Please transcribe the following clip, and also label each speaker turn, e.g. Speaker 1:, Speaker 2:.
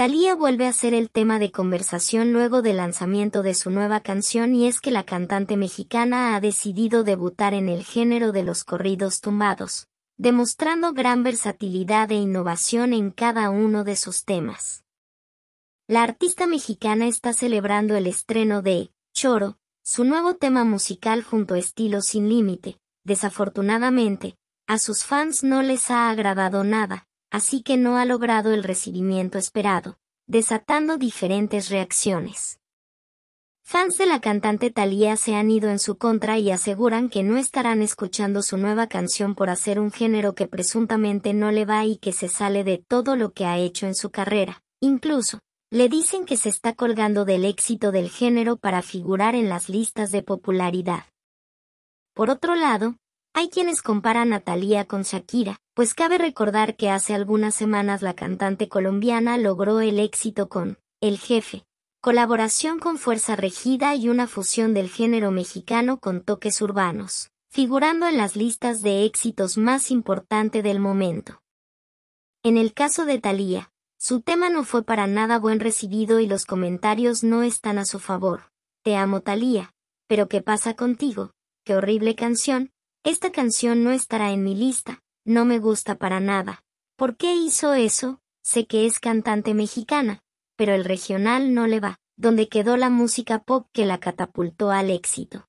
Speaker 1: Thalía vuelve a ser el tema de conversación luego del lanzamiento de su nueva canción y es que la cantante mexicana ha decidido debutar en el género de los corridos tumbados, demostrando gran versatilidad e innovación en cada uno de sus temas. La artista mexicana está celebrando el estreno de Choro, su nuevo tema musical junto a Estilo Sin Límite. Desafortunadamente, a sus fans no les ha agradado nada, así que no ha logrado el recibimiento esperado, desatando diferentes reacciones. Fans de la cantante Thalía se han ido en su contra y aseguran que no estarán escuchando su nueva canción por hacer un género que presuntamente no le va y que se sale de todo lo que ha hecho en su carrera. Incluso, le dicen que se está colgando del éxito del género para figurar en las listas de popularidad. Por otro lado, hay quienes comparan a Thalía con Shakira, pues cabe recordar que hace algunas semanas la cantante colombiana logró el éxito con El Jefe, colaboración con Fuerza Regida y una fusión del género mexicano con toques urbanos, figurando en las listas de éxitos más importante del momento. En el caso de Thalía, su tema no fue para nada buen recibido y los comentarios no están a su favor. Te amo Talía, pero ¿qué pasa contigo? Qué horrible canción, esta canción no estará en mi lista, no me gusta para nada. ¿Por qué hizo eso? Sé que es cantante mexicana, pero el regional no le va, donde quedó la música pop que la catapultó al éxito.